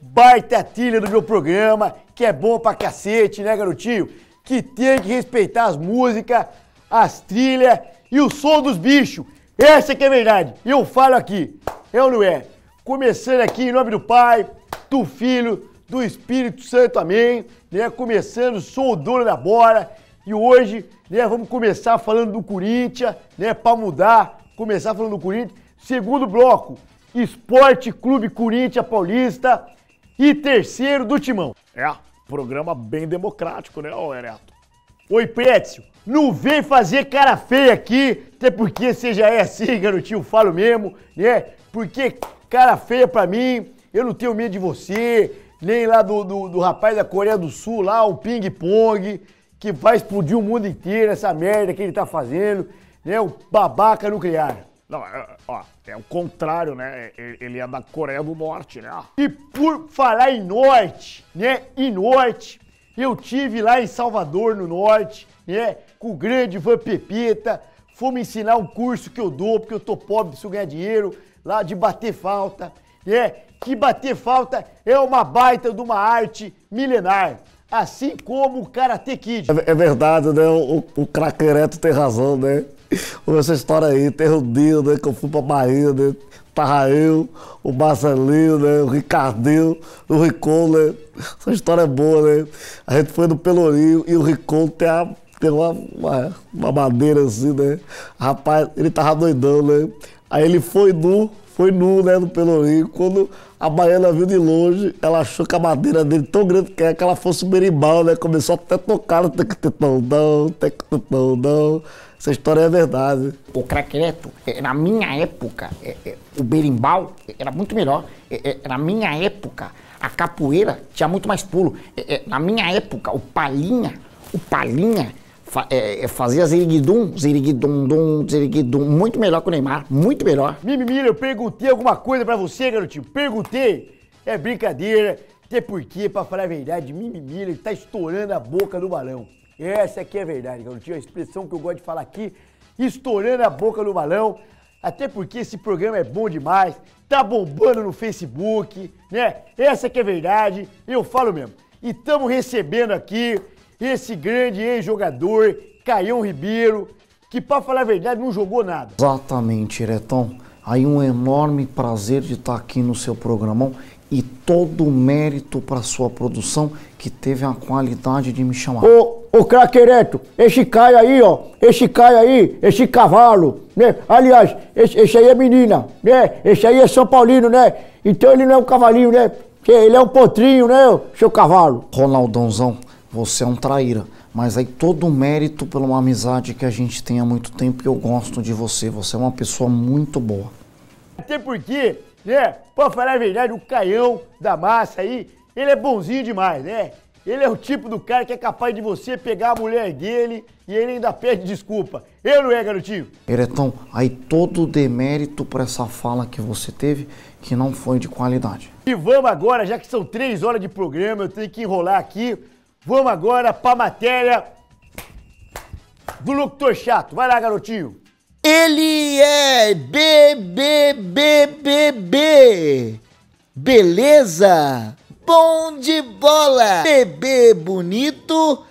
Baita trilha do meu programa, que é bom pra cacete, né, garotinho? Que tem que respeitar as músicas, as trilhas e o som dos bichos. Essa que é a verdade. Eu falo aqui, é ou não é? Começando aqui em nome do Pai, do Filho, do Espírito Santo, amém. Né? Começando, sou o dono da bola. E hoje, né, vamos começar falando do Corinthians, né, para mudar, começar falando do Corinthians. Segundo bloco, Esporte Clube Corinthians Paulista. E terceiro do Timão. É, programa bem democrático, né, ô Ereto? Oi, Pétio. Não vem fazer cara feia aqui, até porque você já é assim, garotinho, falo mesmo, né? Porque cara feia pra mim, eu não tenho medo de você, nem lá do, do, do rapaz da Coreia do Sul, lá, o Ping Pong, que vai explodir o mundo inteiro, essa merda que ele tá fazendo, né? O babaca nuclear. Não, é, ó, é o contrário, né? É, é, ele é da Coreia do Norte, né? E por falar em norte, né? Em norte, eu tive lá em Salvador, no norte, né? Com o grande Van Pepita. Fomos me ensinar um curso que eu dou, porque eu tô pobre, preciso ganhar dinheiro, lá de bater falta. né? que bater falta é uma baita de uma arte milenar assim como o Karate Kid. É, verdade, né? O, o, o tem razão, né? Essa história aí, tem o Dinho, né, que eu fui pra Bahia, né? Tava eu, o Marcelinho, né? O Ricardinho, o Ricol, né? Essa história é boa, né? A gente foi no Pelourinho e o Ricol tem, a, tem uma, uma, uma madeira assim, né? Rapaz, ele tava doidão, né? Aí ele foi nu. No foi nu né no Pelourinho. Quando a baiana viu de longe, ela achou que a madeira dele tão grande que é que ela fosse um berimbau, né? Começou até a tocar, tem que ter tão não, tem que ter tão não. Essa história é verdade. O craque neto, é, na minha época, é, é, o berimbau era muito melhor. Na minha época, a capoeira tinha muito mais pulo. Na minha época, o palinha, o palinha Fa é, é fazia ziriguidum, ziriguidum, ziriguidum, muito melhor que o Neymar, muito melhor. Mimimira, eu perguntei alguma coisa pra você, garotinho, perguntei. É brincadeira, até porque, pra falar a verdade, Mimimira tá estourando a boca do balão. Essa aqui é a verdade, garotinho, é a expressão que eu gosto de falar aqui, estourando a boca do balão, até porque esse programa é bom demais, tá bombando no Facebook, né? Essa aqui é a verdade, eu falo mesmo. E estamos recebendo aqui esse grande ex-jogador, Caião Ribeiro, que para falar a verdade não jogou nada. Exatamente, Ireton. Aí um enorme prazer de estar tá aqui no seu programão e todo o mérito para sua produção que teve a qualidade de me chamar. Ô, ô craque Ereto, esse Caio aí, ó, esse Caio aí, esse cavalo, né? Aliás, esse, esse, aí é menina, né? Esse aí é São Paulino, né? Então ele não é um cavalinho, né? Ele é um potrinho, né, seu cavalo? Ronaldãozão, você é um traíra. Mas aí todo o mérito pela uma amizade que a gente tem há muito tempo que eu gosto de você. Você é uma pessoa muito boa. Até porque, né, pra falar a verdade, o Caião da massa aí, ele é bonzinho demais, né? Ele é o tipo do cara que é capaz de você pegar a mulher dele e ele ainda pede desculpa. Eu não é, garotinho? Eretão, aí todo o demérito para essa fala que você teve que não foi de qualidade. E vamos agora, já que são três horas de programa, eu tenho que enrolar aqui. Vamos agora para a matéria do locutor chato. Vai lá, garotinho. Ele é BBBBB. Beleza? Bom de bola. Bebê bonito,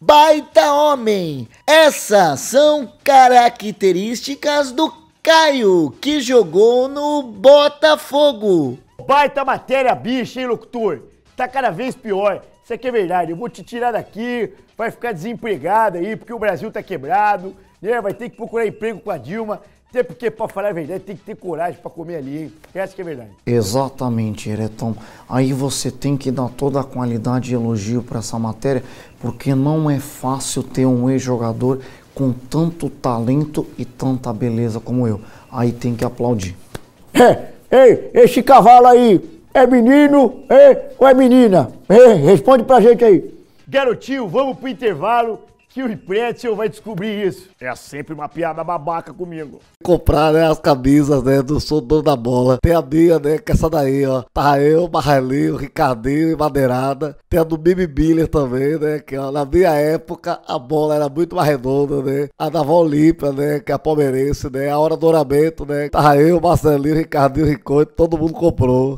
baita homem. Essas são características do Caio, que jogou no Botafogo. Baita matéria, bicho, hein, locutor? tá cada vez pior. Isso aqui é verdade. Eu vou te tirar daqui, vai ficar desempregado aí, porque o Brasil tá quebrado, né? Vai ter que procurar emprego com a Dilma. Até porque, para falar a verdade, tem que ter coragem para comer ali, hein? Essa que é a verdade. Exatamente, Eretom. Aí você tem que dar toda a qualidade e elogio para essa matéria, porque não é fácil ter um ex-jogador com tanto talento e tanta beleza como eu. Aí tem que aplaudir. É, ei, esse cavalo aí, é menino é, ou é menina? É, responde pra gente aí. Garotinho, vamos pro intervalo que o Pretzel vai descobrir isso. É sempre uma piada babaca comigo. Comprar, né, as camisas, né, do Sou Dono da Bola. Tem a minha, né, que é essa daí, ó. Tá eu, Marrelinho, Ricardinho e Madeirada. Tem a do Bibi Biller também, né, que ó, na minha época a bola era muito mais redonda, né. A da Olímpia, né, que é a palmeirense, né. A Hora do Oramento, né. Tá eu, Marcelinho, Ricardinho, Ricote, todo mundo comprou.